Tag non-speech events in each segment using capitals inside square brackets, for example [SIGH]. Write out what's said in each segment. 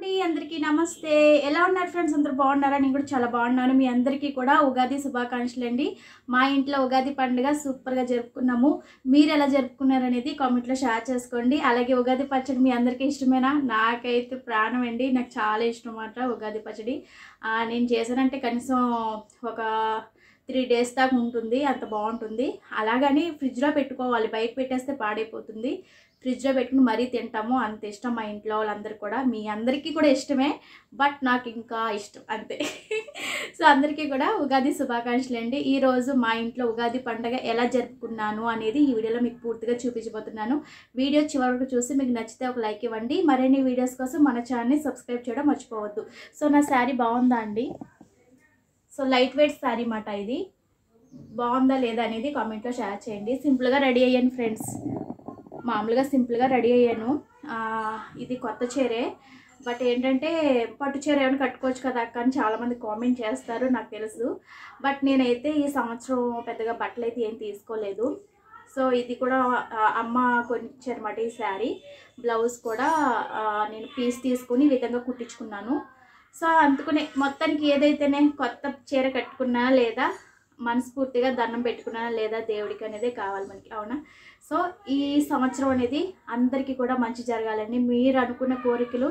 అండి అందరికీ నమస్తే ఎలా ఉన్నారు ఫ్రెండ్స్ అందరు బాగున్నారా నేను కూడా చాలా బాగున్నాను మీ అందరికీ కూడా ఉగాది శుభాకాంక్షలు అండి మా ఇంట్లో ఉగాది పండుగ సూపర్గా జరుపుకున్నాము మీరు ఎలా జరుపుకున్నారు అనేది కామెంట్లో షేర్ చేసుకోండి అలాగే ఉగాది పచ్చడి మీ అందరికీ ఇష్టమేనా నాకైతే ప్రాణం అండి నాకు చాలా ఇష్టం అనమాట ఉగాది పచ్చడి నేను చేశానంటే కనీసం ఒక త్రీ డేస్ దాకా ఉంటుంది అంత బాగుంటుంది అలాగని ఫ్రిడ్జ్లో పెట్టుకోవాలి బయట పెట్టేస్తే పాడైపోతుంది ఫ్రిడ్జ్లో పెట్టుకుని మరీ తింటాము అంత ఇష్టం మా ఇంట్లో వాళ్ళందరూ కూడా మీ అందరికీ కూడా ఇష్టమే బట్ నాకు ఇంకా ఇష్టం అంతే సో అందరికీ కూడా ఉగాది శుభాకాంక్షలు అండి ఈరోజు మా ఇంట్లో ఉగాది పండుగ ఎలా జరుపుకున్నాను అనేది ఈ వీడియోలో మీకు పూర్తిగా చూపించబోతున్నాను వీడియో చివరకు చూసి మీకు నచ్చితే ఒక లైక్ ఇవ్వండి మరిన్ని వీడియోస్ కోసం మన ఛానల్ని సబ్స్క్రైబ్ చేయడం మర్చిపోవద్దు సో నా శారీ బాగుందా అండి సో లైట్ వెయిట్ శారీ మాట ఇది బాగుందా లేదా అనేది కామెంట్లో షేర్ చేయండి సింపుల్గా రెడీ అయ్యాను ఫ్రెండ్స్ మామూలుగా సింపుల్గా రెడీ అయ్యాను ఇది కొత్త చీరే బట్ ఏంటంటే పట్టు చీర ఏమైనా కట్టుకోవచ్చు కదా అక్క అని చాలామంది కామెంట్ చేస్తారు నాకు తెలుసు బట్ నేనైతే ఈ సంవత్సరం పెద్దగా బట్టలు అయితే ఏం తీసుకోలేదు సో ఇది కూడా అమ్మ కొనిచ్చారన్నమాట ఈ శారీ బ్లౌజ్ కూడా నేను పీస్ తీసుకుని విధంగా కుట్టించుకున్నాను సో అందుకునే మొత్తానికి ఏదైతేనే కొత్త చీర కట్టుకున్నా లేదా మనస్ఫూర్తిగా దండం పెట్టుకున్నా లేదా దేవుడికి అనేదే కావాలి మనకి అవునా సో ఈ సంవత్సరం అనేది అందరికీ కూడా మంచి జరగాలని మీరు అనుకున్న కోరికలు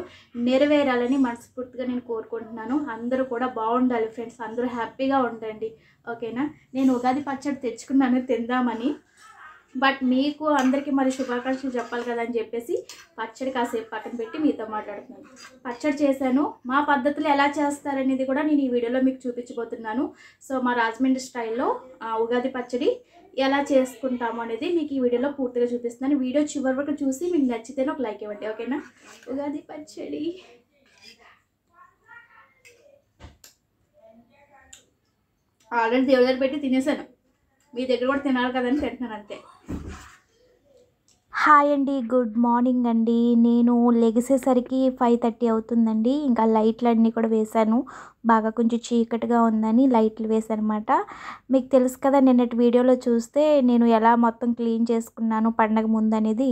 నెరవేరాలని మనస్ఫూర్తిగా నేను కోరుకుంటున్నాను అందరూ కూడా బాగుండాలి ఫ్రెండ్స్ అందరూ హ్యాపీగా ఉండండి ఓకేనా నేను ఉగాది పచ్చడి తెచ్చుకున్నాను తిందామని బట్ మీకు అందరికీ మరి శుభాకాంక్షలు చెప్పాలి కదా అని చెప్పేసి పచ్చడి కాసేపు పక్కన పెట్టి మీతో మాట్లాడుతున్నాను పచ్చడి చేశాను మా పద్ధతులు ఎలా చేస్తారనేది కూడా నేను ఈ వీడియోలో మీకు చూపించబోతున్నాను సో మా రాజమండ్రి స్టైల్లో ఉగాది పచ్చడి ఎలా చేసుకుంటాము అనేది మీకు ఈ వీడియోలో పూర్తిగా చూపిస్తున్నాను వీడియో చివరి వరకు చూసి మీకు నచ్చితేనే ఒక లైక్ ఇవ్వండి ఓకేనా ఉగాది పచ్చడి ఆల్రెడీ దేవుడి దగ్గర పెట్టి తినేసాను మీ దగ్గర కూడా తినాలి కదని తింటున్నాను అంతే హాయ్ అండి గుడ్ మార్నింగ్ అండి నేను లెగిసేసరికి ఫైవ్ థర్టీ అవుతుందండి ఇంకా లైట్లు అన్నీ కూడా వేశాను బాగా కొంచెం చీకటిగా ఉందని లైట్లు వేశానమాట మీకు తెలుసు కదా నిన్నటి వీడియోలో చూస్తే నేను ఎలా మొత్తం క్లీన్ చేసుకున్నాను పండగ ముందు అనేది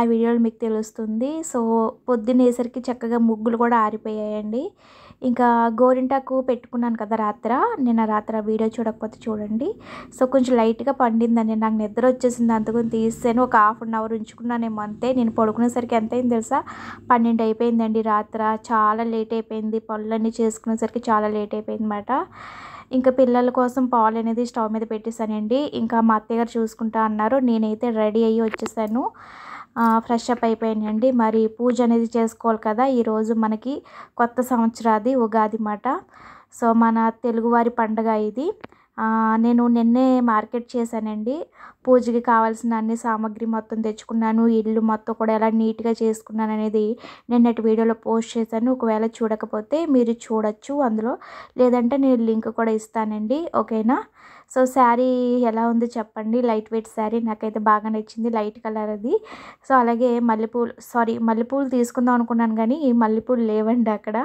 ఆ వీడియోలో మీకు తెలుస్తుంది సో పొద్దున్నేసరికి చక్కగా ముగ్గులు కూడా ఆరిపోయాయండి ఇంకా గోరింటాకు పెట్టుకున్నాను కదా రాత్ర నేను రాత్ర వీడియో చూడకపోతే చూడండి సో కొంచెం లైట్గా పండిందండి నాకు నిద్ర వచ్చేసింది అందుకని తీసాను ఒక హాఫ్ అన్ అవర్ ఉంచుకున్నానేమో అంతే నేను పడుకునేసరికి ఎంత అయింది తెలుసా పన్నెండు అయిపోయిందండి రాత్ర చాలా లేట్ అయిపోయింది పళ్ళన్నీ చేసుకునేసరికి చాలా లేట్ అయిపోయింది అనమాట ఇంకా పిల్లల కోసం పాలు అనేది స్టవ్ మీద పెట్టేశానండి ఇంకా మా అత్తయ్య గారు చూసుకుంటా అన్నారు నేనైతే రెడీ అయ్యి వచ్చేసాను ఫ్రెష్ అప్ అండి మరి పూజ అనేది చేసుకోవాలి కదా ఈరోజు మనకి కొత్త సంవత్సరాది ఉగాది మాట సో మన తెలుగువారి పండుగ ఇది నేను నిన్నే మార్కెట్ చేశానండి పూజకి కావాల్సిన అన్ని సామాగ్రి మొత్తం తెచ్చుకున్నాను ఇల్లు మొత్తం కూడా ఎలా నీట్గా చేసుకున్నాను అనేది నిన్నటి వీడియోలో పోస్ట్ చేశాను ఒకవేళ చూడకపోతే మీరు చూడొచ్చు అందులో లేదంటే నేను లింక్ కూడా ఇస్తానండి ఓకేనా సో శారీ ఎలా ఉంది చెప్పండి లైట్ వెయిట్ శారీ నాకైతే బాగా నచ్చింది లైట్ కలర్ అది సో అలాగే మల్లెపూలు సారీ మల్లెపూలు తీసుకుందాం అనుకున్నాను కానీ ఈ మల్లెపూలు లేవండి అక్కడ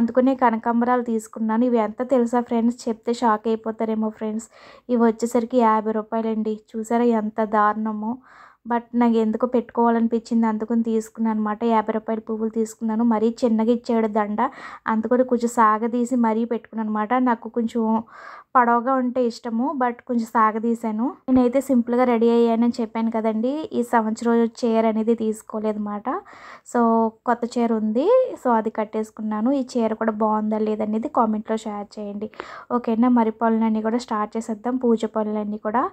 అందుకునే కనకాంబరాలు తీసుకున్నాను ఇవి ఎంత తెలుసా ఫ్రెండ్స్ చెప్తే షాక్ అయిపోతారేమో ఫ్రెండ్స్ ఇవి వచ్చేసరికి యాభై రూపాయలండి చూసారు చూసారా ఎంత దారుణమో బట్ నాకు ఎందుకో పెట్టుకోవాలనిపించింది అందుకని తీసుకున్నాను అనమాట యాభై రూపాయల పువ్వులు తీసుకున్నాను మరీ చిన్నగా ఇచ్చాడు దండ అందుకని కొంచెం సాగదీసి మరీ పెట్టుకున్నాను అనమాట నాకు కొంచెం పడవగా ఉంటే ఇష్టము బట్ కొంచెం సాగదీశాను నేనైతే సింపుల్గా రెడీ అయ్యానని చెప్పాను కదండి ఈ సంవత్సరం చీర అనేది తీసుకోలేదన్నమాట సో కొత్త చీర ఉంది సో అది కట్టేసుకున్నాను ఈ చీర కూడా బాగుందా లేదనేది కామెంట్లో షేర్ చేయండి ఓకేనా మరి పనులన్నీ కూడా స్టార్ట్ చేసేద్దాం పూజ పనులన్నీ కూడా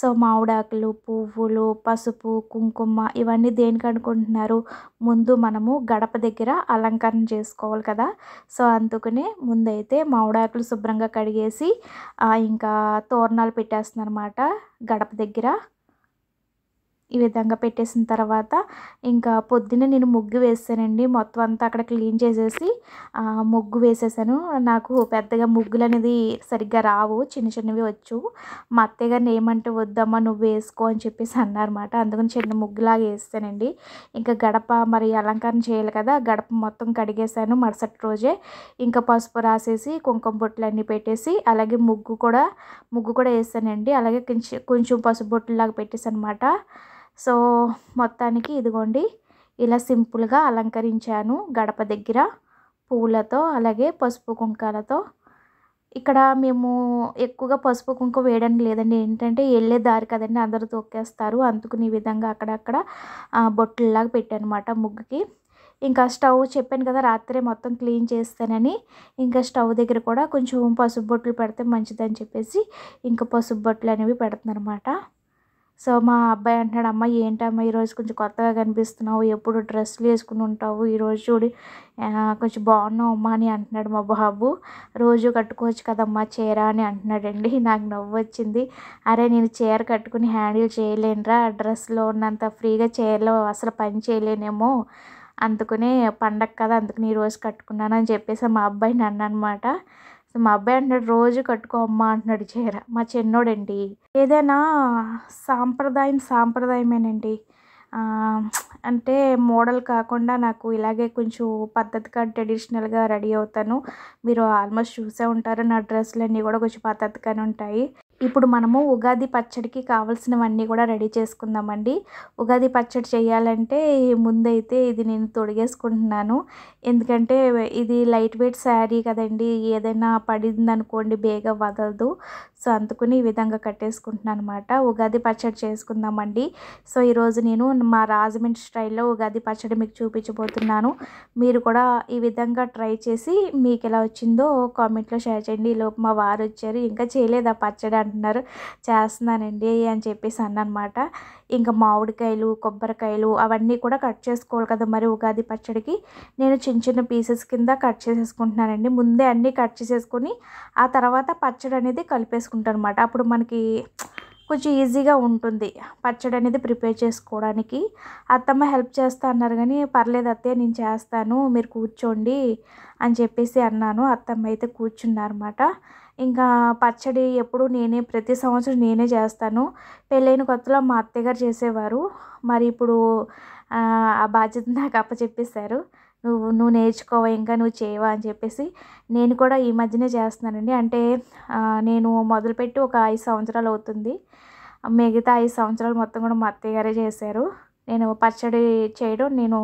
సో మావిడాకులు పువ్వులు పసుపు పసుపు కుంకుమ ఇవన్నీ దేనికి అనుకుంటున్నారు ముందు మనము గడప దగ్గర అలంకరణ చేసుకోవాలి కదా సో అందుకనే ముందైతే మామిడాకులు శుభ్రంగా కడిగేసి ఇంకా తోరణాలు పెట్టేస్తున్నారన్నమాట గడప దగ్గర ఈ విధంగా పెట్టేసిన తర్వాత ఇంకా పొద్దున్నే నేను ముగ్గు వేసానండి మొత్తం అంతా అక్కడ క్లీన్ చేసేసి ముగ్గు వేసేసాను నాకు పెద్దగా ముగ్గులు అనేది సరిగ్గా రావు చిన్న చిన్నవి వచ్చు మా అత్తయ్య గారిని ఏమంటే వద్దమ్మా నువ్వు వేసుకో అని చెప్పేసి అన్నారన్నమాట అందుకని చిన్న ముగ్గులాగా వేస్తానండి ఇంకా గడప మరి అలంకరణ చేయాలి కదా గడప మొత్తం కడిగేశాను మరుసటి రోజే ఇంకా పసుపు రాసేసి కుంకుమ బొట్లు అన్నీ పెట్టేసి అలాగే ముగ్గు కూడా ముగ్గు కూడా వేసానండి అలాగే కొంచెం కొంచెం పసుపు బొట్టులాగా పెట్టేసి అనమాట సో మొత్తానికి ఇదిగోండి ఇలా సింపుల్గా అలంకరించాను గడప దగ్గర పువ్వులతో అలాగే పసుపు కుంకాలతో ఇక్కడ మేము ఎక్కువగా పసుపు కుంక వేయడం లేదండి ఏంటంటే వెళ్ళే దారి కదండి అందరూ తొక్కేస్తారు అందుకుని విధంగా అక్కడక్కడ బొట్టుల్లాగా పెట్టానమాట ముగ్గుకి ఇంకా స్టవ్ చెప్పాను కదా రాత్రే మొత్తం క్లీన్ చేస్తానని ఇంకా స్టవ్ దగ్గర కూడా కొంచెం పసుపు బొట్లు పెడితే మంచిదని చెప్పేసి ఇంకా పసుపు బొట్లు అనేవి పెడుతున్నారన్నమాట సో మా అబ్బాయి అంటాడు అమ్మ ఏంటమ్మా ఈరోజు కొంచెం కొత్తగా కనిపిస్తున్నావు ఎప్పుడు డ్రెస్సులు వేసుకుని ఉంటావు ఈరోజు చూడు కొంచెం బాగున్నావు అమ్మా అని అంటున్నాడు మా బాబు రోజు కట్టుకోవచ్చు కదమ్మా చీర అని అంటున్నాడండి [LAUGHS] నాకు నవ్వు వచ్చింది అరే నేను చీర కట్టుకుని హ్యాండిల్ చేయలేనురా డ్రెస్లో ఉన్నంత ఫ్రీగా చీరలో అసలు పని చేయలేనేమో అందుకనే పండగ కదా అందుకని ఈరోజు కట్టుకున్నాను అని చెప్పేసి మా అబ్బాయిని అన్నమాట సో మా అబ్బాయి అంటున్నాడు రోజు కట్టుకో అమ్మా అంటున్నాడు చీర మా చిన్నోడండి ఏదైనా సాంప్రదాయం సాంప్రదాయమేనండి అంటే మోడల్ కాకుండా నాకు ఇలాగే కొంచెం పద్ధతిగా ట్రెడిషనల్గా రెడీ అవుతాను మీరు ఆల్మోస్ట్ చూసే ఉంటారు నా డ్రెస్సులు అన్నీ కూడా కొంచెం పద్ధతిగానే ఉంటాయి ఇప్పుడు మనము ఉగాది పచ్చడికి కావాల్సినవన్నీ కూడా రెడీ చేసుకుందామండి ఉగాది పచ్చడి చేయాలంటే ముందైతే ఇది నేను తొడిగేసుకుంటున్నాను ఎందుకంటే ఇది లైట్ వెయిట్ శారీ కదండి ఏదైనా పడింది అనుకోండి బేగా వదలదు సో అందుకుని ఈ విధంగా కట్టేసుకుంటున్నాను అనమాట ఉగాది పచ్చడి చేసుకుందామండి సో ఈరోజు నేను మా రాజమండ్రి స్టైల్లో ఉగాది పచ్చడి మీకు చూపించబోతున్నాను మీరు కూడా ఈ విధంగా ట్రై చేసి మీకు ఎలా వచ్చిందో కామెంట్లో షేర్ చేయండి లోపు మా వారు వచ్చారు ఇంకా చేయలేదు ఆ పచ్చడి అంటున్నారు చేస్తున్నానండి అని చెప్పేసి అన్నమాట ఇంకా మామిడికాయలు కొబ్బరికాయలు అవన్నీ కూడా కట్ చేసుకోవాలి కదా మరి ఉగాది పచ్చడికి నేను చిన్న చిన్న పీసెస్ కింద కట్ చేసేసుకుంటున్నానండి ముందే అన్నీ కట్ చేసేసుకొని ఆ తర్వాత పచ్చడి అనేది కలిపేసుకుంటాను అనమాట అప్పుడు మనకి కొంచెం ఈజీగా ఉంటుంది పచ్చడి అనేది ప్రిపేర్ చేసుకోవడానికి అత్తమ్మ హెల్ప్ చేస్తా అన్నారు కానీ పర్లేదు అత్తయ్య నేను చేస్తాను మీరు కూర్చోండి అని చెప్పేసి అన్నాను అత్తమ్మ అయితే కూర్చున్నారన్నమాట ఇంకా పచ్చడి ఎప్పుడు నేనే ప్రతి సంవత్సరం నేనే చేస్తాను పెళ్ళైన కొత్తలో మా అత్తయ్య గారు చేసేవారు మరి ఇప్పుడు ఆ బాధ్యత నాకు అప్పచెప్పేశారు నువ్వు నువ్వు నేర్చుకోవా ఇంకా నువ్వు చేయవా అని చెప్పేసి నేను కూడా ఈ మధ్యనే చేస్తున్నానండి అంటే నేను మొదలుపెట్టి ఒక ఐదు సంవత్సరాలు అవుతుంది మిగతా ఐదు సంవత్సరాలు మొత్తం కూడా మా అత్తయ్య గారే చేశారు నేను పచ్చడి చేయడం నేను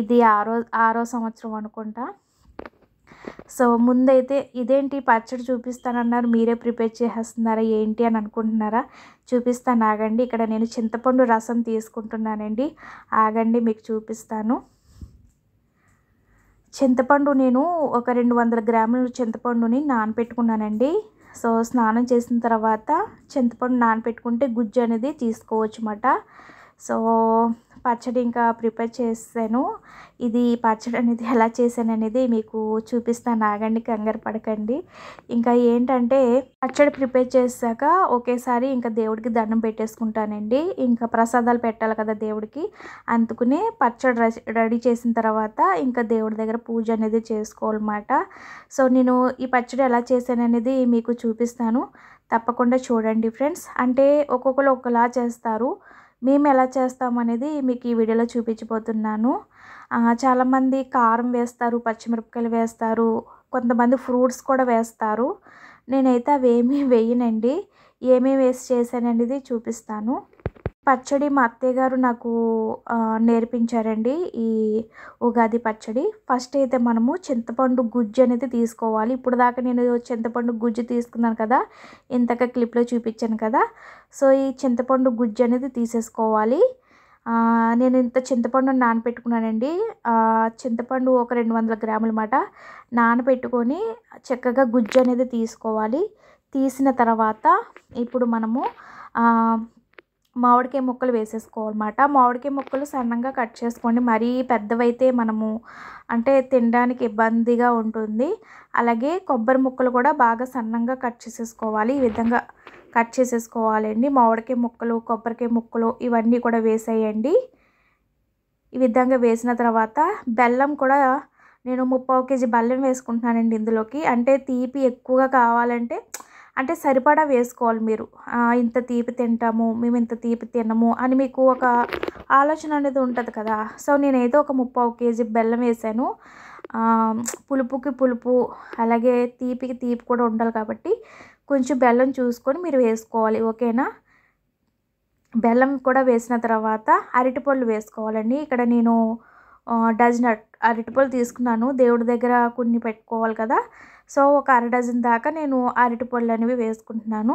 ఇది ఆరో ఆరో సంవత్సరం అనుకుంటా సో ముందైతే ఇదేంటి పచ్చడి చూపిస్తానన్నారు మీరే ప్రిపేర్ చేసేస్తున్నారా ఏంటి అని అనుకుంటున్నారా చూపిస్తాను ఆగండి ఇక్కడ నేను చింతపండు రసం తీసుకుంటున్నానండి ఆగండి మీకు చూపిస్తాను చింతపండు నేను ఒక రెండు వందల గ్రాముల చింతపండుని నానపెట్టుకున్నానండి సో స్నానం చేసిన తర్వాత చింతపండు నానపెట్టుకుంటే గుజ్జు అనేది తీసుకోవచ్చు అన్నమాట సో పచ్చడి ఇంకా ప్రిపేర్ చేశాను ఇది పచ్చడి అనేది ఎలా చేశాను అనేది మీకు చూపిస్తాను ఆగండి కంగారు పడకండి ఇంకా ఏంటంటే పచ్చడి ప్రిపేర్ చేశాక ఒకేసారి ఇంకా దేవుడికి దండం పెట్టేసుకుంటానండి ఇంకా ప్రసాదాలు పెట్టాలి కదా దేవుడికి అందుకునే పచ్చడి రెడీ చేసిన తర్వాత ఇంకా దేవుడి దగ్గర పూజ అనేది చేసుకోవాలన్నమాట సో నేను ఈ పచ్చడి ఎలా చేశాను అనేది మీకు చూపిస్తాను తప్పకుండా చూడండి ఫ్రెండ్స్ అంటే ఒక్కొక్కరు ఒకలా చేస్తారు మేము ఎలా చేస్తామనేది మీకు ఈ వీడియోలో చూపించబోతున్నాను చాలామంది కారం వేస్తారు పచ్చిమిరపకాయలు వేస్తారు కొంతమంది ఫ్రూట్స్ కూడా వేస్తారు నేనైతే అవి ఏమీ వేయనండి ఏమేమి వేసి చేశాననేది చూపిస్తాను పచ్చడి మా అత్తయ్య గారు నాకు నేర్పించారండి ఈ ఉగాది పచ్చడి ఫస్ట్ అయితే మనము చింతపండు గుజ్జు అనేది తీసుకోవాలి ఇప్పుడు దాకా నేను చింతపండు గుజ్జు తీసుకున్నాను కదా ఇంతక క్లిప్లో చూపించాను కదా సో ఈ చింతపండు గుజ్జు అనేది తీసేసుకోవాలి నేను ఇంత చింతపండు నానపెట్టుకున్నానండి చింతపండు ఒక రెండు వందల గ్రాముల మాట నానపెట్టుకొని చక్కగా గుజ్జు అనేది తీసుకోవాలి తీసిన తర్వాత ఇప్పుడు మనము మామిడికాయ ముక్కలు వేసేసుకోవాలన్నమాట మామిడికాయ ముక్కలు సన్నంగా కట్ చేసుకోండి మరీ పెద్దవైతే మనము అంటే తినడానికి ఇబ్బందిగా ఉంటుంది అలాగే కొబ్బరి ముక్కలు కూడా బాగా సన్నంగా కట్ చేసేసుకోవాలి ఈ విధంగా కట్ చేసేసుకోవాలండి మామిడికాయ ముక్కలు కొబ్బరికాయ ముక్కలు ఇవన్నీ కూడా వేసేయండి ఈ విధంగా వేసిన తర్వాత బెల్లం కూడా నేను ముప్పావు కేజీ బెల్లం వేసుకుంటున్నానండి ఇందులోకి అంటే తీపి ఎక్కువగా కావాలంటే అంటే సరిపడా వేసుకోవాలి మీరు ఇంత తీపి తింటాము మేము ఇంత తీపి తినము అని మీకు ఒక ఆలోచన అనేది ఉంటుంది కదా సో నేనైతే ఒక ముప్పావు కేజీ బెల్లం వేసాను పులుపుకి పులుపు అలాగే తీపికి తీపి కూడా ఉండాలి కాబట్టి కొంచెం బెల్లం చూసుకొని మీరు వేసుకోవాలి ఓకేనా బెల్లం కూడా వేసిన తర్వాత అరటిపళ్ళు వేసుకోవాలండి ఇక్కడ నేను డజన్ అరటిపళ్ళు తీసుకున్నాను దేవుడి దగ్గర కొన్ని పెట్టుకోవాలి కదా సో ఒక అర డజన్ దాకా నేను అరటిపళ్ళు అనేవి వేసుకుంటున్నాను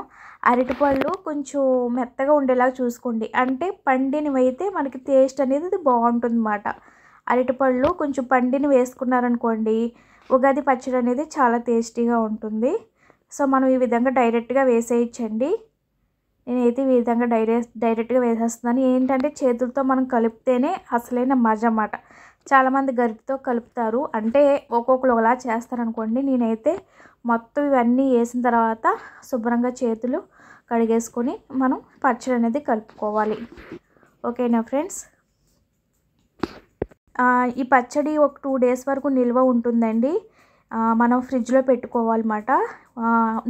అరటిపళ్ళు కొంచెం మెత్తగా ఉండేలాగా చూసుకోండి అంటే పండినవైతే మనకి టేస్ట్ అనేది బాగుంటుందన్నమాట అరటిపళ్ళు కొంచెం పండిని వేసుకున్నారనుకోండి ఉగాది పచ్చడి అనేది చాలా టేస్టీగా ఉంటుంది సో మనం ఈ విధంగా డైరెక్ట్గా వేసేయచ్చండి నేనైతే ఈ విధంగా డైరెక్ట్ డైరెక్ట్గా వేసేస్తున్నాను ఏంటంటే చేతులతో మనం కలిపితేనే అసలైన మజ అన్నమాట చాలామంది గరిటితో కలుపుతారు అంటే ఒక్కొక్కరు ఒకలా చేస్తారనుకోండి నేనైతే మొత్తం ఇవన్నీ వేసిన తర్వాత శుభ్రంగా చేతులు కడిగేసుకొని మనం పచ్చడి అనేది కలుపుకోవాలి ఓకేనా ఫ్రెండ్స్ ఈ పచ్చడి ఒక టూ డేస్ వరకు నిల్వ ఉంటుందండి మనం ఫ్రిడ్జ్లో పెట్టుకోవాలన్నమాట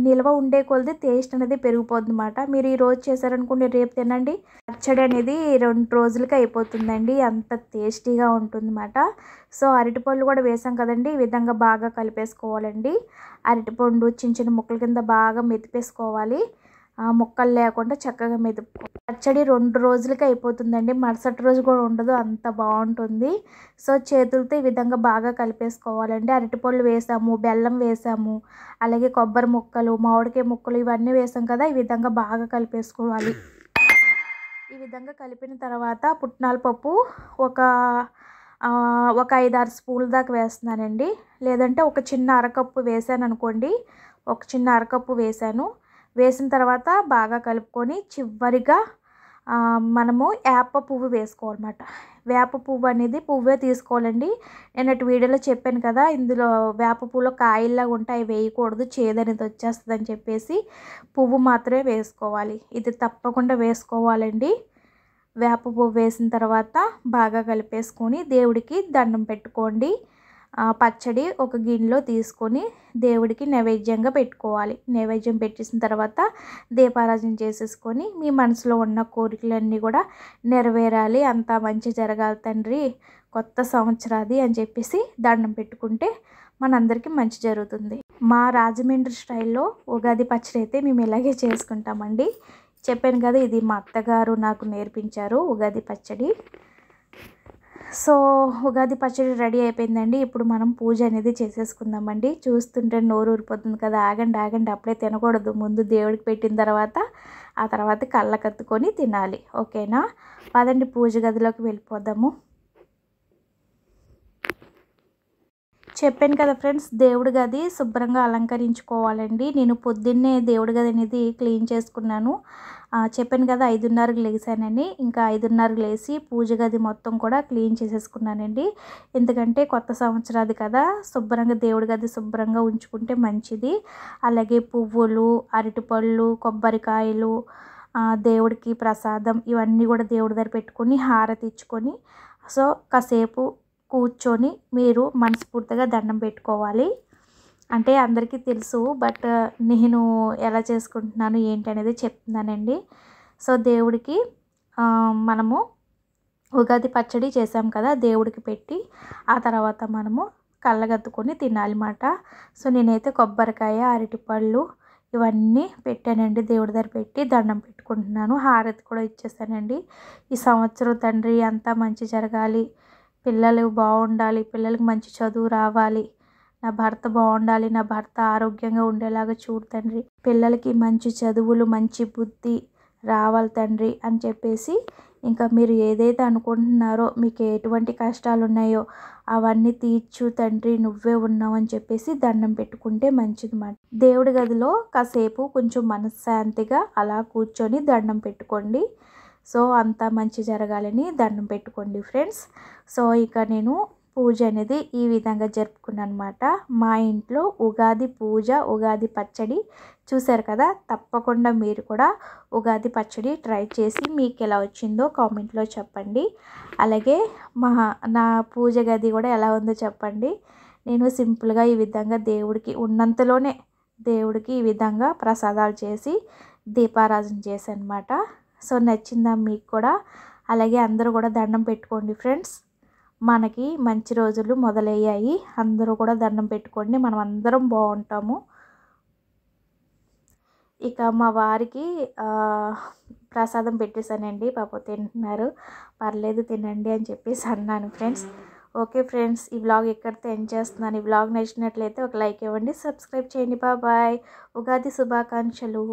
నిల్వ ఉండే కొలది టేస్ట్ అనేది పెరిగిపోతుంది అనమాట మీరు ఈ రోజు చేశారనుకోండి రేపు తినండి పచ్చడి అనేది రెండు రోజులకి అయిపోతుందండి అంత టేస్టీగా ఉంటుంది అనమాట సో అరటిపండ్లు కూడా వేసాం కదండి ఈ విధంగా బాగా కలిపేసుకోవాలండి అరటిపండు చిన్న చిన్న ముక్కల కింద బాగా మెతిపేసుకోవాలి ముక్కలు లేకుండా చక్కగా మెదుపు పచ్చడి రెండు రోజులకి అయిపోతుందండి మరుసటి రోజు కూడా ఉండదు అంత బాగుంటుంది సో చేతులతో ఈ విధంగా బాగా కలిపేసుకోవాలండి అరటిపళ్ళు వేసాము బెల్లం వేసాము అలాగే కొబ్బరి ముక్కలు మామిడికాయ ముక్కలు ఇవన్నీ వేసాం కదా ఈ విధంగా బాగా కలిపేసుకోవాలి ఈ విధంగా కలిపిన తర్వాత పుట్నాల పప్పు ఒక ఒక ఐదు ఆరు స్పూన్ల దాకా వేస్తున్నానండి లేదంటే ఒక చిన్న అరకప్పు వేసాను అనుకోండి ఒక చిన్న అరకప్పు వేసాను వేసిన తర్వాత బాగా కలుపుకొని చివరిగా మనము వేప పువ్వు వేసుకోవాలన్నమాట వేప పువ్వు అనేది పువ్వే తీసుకోవాలండి నేను అటు వీడియోలో చెప్పాను కదా ఇందులో వేప పువ్వులో కాయల్లా ఉంటాయి అవి వేయకూడదు చేదనేది వచ్చేస్తుంది అని చెప్పేసి పువ్వు మాత్రమే వేసుకోవాలి ఇది తప్పకుండా వేసుకోవాలండి వేప పువ్వు వేసిన తర్వాత బాగా కలిపేసుకొని దేవుడికి దండం పెట్టుకోండి పచ్చడి ఒక గిన్నెలో తీసుకొని దేవుడికి నైవేద్యంగా పెట్టుకోవాలి నైవేద్యం పెట్టేసిన తర్వాత దీపారాజన చేసేసుకొని మీ మనసులో ఉన్న కోరికలన్నీ కూడా నెరవేరాలి అంతా మంచి జరగాలి తండ్రి కొత్త సంవత్సరాది అని చెప్పేసి దండం పెట్టుకుంటే మనందరికీ మంచి జరుగుతుంది మా రాజమండ్రి స్టైల్లో ఉగాది పచ్చడి అయితే మేము ఇలాగే చేసుకుంటామండి చెప్పాను కదా ఇది మా అత్తగారు నాకు నేర్పించారు ఉగాది పచ్చడి సో ఉగాది పచ్చడి రెడీ అయిపోయిందండి ఇప్పుడు మనం పూజ అనేది చేసేసుకుందామండి చూస్తుంటే నోరు ఊరిపోతుంది కదా ఆగండి ఆగండి అప్పుడే తినకూడదు ముందు దేవుడికి పెట్టిన తర్వాత ఆ తర్వాత కళ్ళకత్తుకొని తినాలి ఓకేనా పదండి పూజ గదిలోకి వెళ్ళిపోదాము చెప్పాను కదా ఫ్రెండ్స్ దేవుడి గది శుభ్రంగా అలంకరించుకోవాలండి నేను పొద్దున్నే దేవుడి గది అనేది క్లీన్ చేసుకున్నాను చెప్పాను కదా ఐదున్నరకు లేసానని ఇంకా ఐదున్నరకు లేసి పూజ గది మొత్తం కూడా క్లీన్ చేసేసుకున్నానండి ఎందుకంటే కొత్త సంవత్సరాది కదా శుభ్రంగా దేవుడి గది శుభ్రంగా ఉంచుకుంటే మంచిది అలాగే పువ్వులు అరటిపళ్ళు కొబ్బరికాయలు దేవుడికి ప్రసాదం ఇవన్నీ కూడా దేవుడి దగ్గర పెట్టుకొని హారతి ఇచ్చుకొని సో కాసేపు కూర్చొని మీరు మనస్ఫూర్తిగా దండం పెట్టుకోవాలి అంటే అందరికీ తెలుసు బట్ నేను ఎలా చేసుకుంటున్నాను ఏంటి అనేది చెప్తున్నానండి సో దేవుడికి మనము ఉగాది పచ్చడి చేసాం కదా దేవుడికి పెట్టి ఆ తర్వాత మనము తినాలి అన్నమాట సో నేనైతే కొబ్బరికాయ అరటిపళ్ళు ఇవన్నీ పెట్టానండి దేవుడి దగ్గర పెట్టి దండం పెట్టుకుంటున్నాను హారతి కూడా ఇచ్చేసానండి ఈ సంవత్సరం తండ్రి అంతా మంచి జరగాలి పిల్లలు బాగుండాలి పిల్లలకు మంచి చదువు రావాలి నా భర్త బాగుండాలి నా భర్త ఆరోగ్యంగా ఉండేలాగా చూడు తండ్రి పిల్లలకి మంచి చదువులు మంచి బుద్ధి రావాలి తండ్రి అని చెప్పేసి ఇంకా మీరు ఏదైతే అనుకుంటున్నారో మీకు ఎటువంటి కష్టాలు ఉన్నాయో అవన్నీ తీర్చు తండ్రి నువ్వే ఉన్నావు అని చెప్పేసి దండం పెట్టుకుంటే మంచిది మాట దేవుడి గదిలో కాసేపు కొంచెం మనశ్శాంతిగా అలా కూర్చొని దండం పెట్టుకోండి సో అంతా మంచి జరగాలని దండం పెట్టుకోండి ఫ్రెండ్స్ సో ఇక నేను పూజ అనేది ఈ విధంగా జరుపుకున్నాను అనమాట మా ఇంట్లో ఉగాది పూజ ఉగాది పచ్చడి చూశారు కదా తప్పకుండా మీరు కూడా ఉగాది పచ్చడి ట్రై చేసి మీకు ఎలా వచ్చిందో కామెంట్లో చెప్పండి అలాగే మా నా పూజ గది కూడా ఎలా ఉందో చెప్పండి నేను సింపుల్గా ఈ విధంగా దేవుడికి ఉన్నంతలోనే దేవుడికి ఈ విధంగా ప్రసాదాలు చేసి దీపారాధన చేశాను అనమాట సో నచ్చిందా మీకు కూడా అలాగే అందరూ కూడా దండం పెట్టుకోండి ఫ్రెండ్స్ మనకి మంచి రోజులు మొదలయ్యాయి అందరూ కూడా దండం పెట్టుకోండి మనం అందరం బాగుంటాము ఇక మా వారికి ప్రసాదం పెట్టేశానండి పాప తింటున్నారు పర్లేదు తినండి అని చెప్పేసి అన్నాను ఫ్రెండ్స్ ఓకే ఫ్రెండ్స్ ఈ వ్లాగ్ ఎక్కడితో ఎండ్ చేస్తున్నాను ఈ బ్లాగ్ నచ్చినట్లయితే ఒక లైక్ ఇవ్వండి సబ్స్క్రైబ్ చేయండి బాబాయ్ ఉగాది శుభాకాంక్షలు